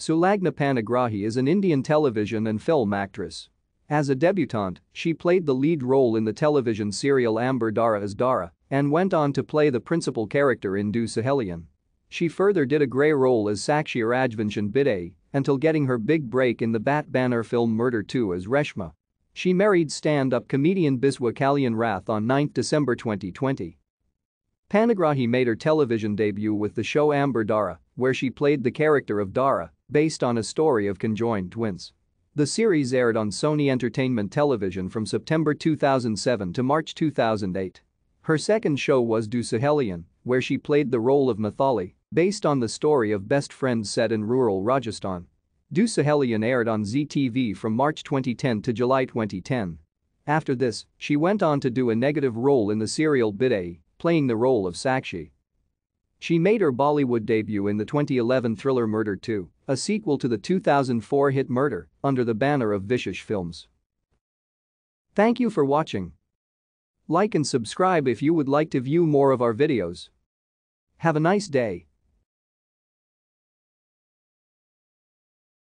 Sulagna Panagrahi is an Indian television and film actress. As a debutante, she played the lead role in the television serial Amber Dara as Dara and went on to play the principal character in Du Sahelian. She further did a grey role as Sakshi Rajvanshan Biday until getting her big break in the Bat Banner film Murder 2 as Reshma. She married stand-up comedian Biswa Kalyan Rath on 9 December 2020. Panagrahi made her television debut with the show Amber Dara, where she played the character of Dara based on a story of conjoined twins. The series aired on Sony Entertainment Television from September 2007 to March 2008. Her second show was Du Sahelian, where she played the role of Mathali, based on the story of best friends set in rural Rajasthan. Du Sahelian aired on ZTV from March 2010 to July 2010. After this, she went on to do a negative role in the serial Biday, playing the role of Sakshi. She made her Bollywood debut in the 2011 thriller Murder 2, a sequel to the 2004 hit Murder, under the banner of Vishesh Films. Thank you for watching. Like and subscribe if you would like to view more of our videos. Have a nice day.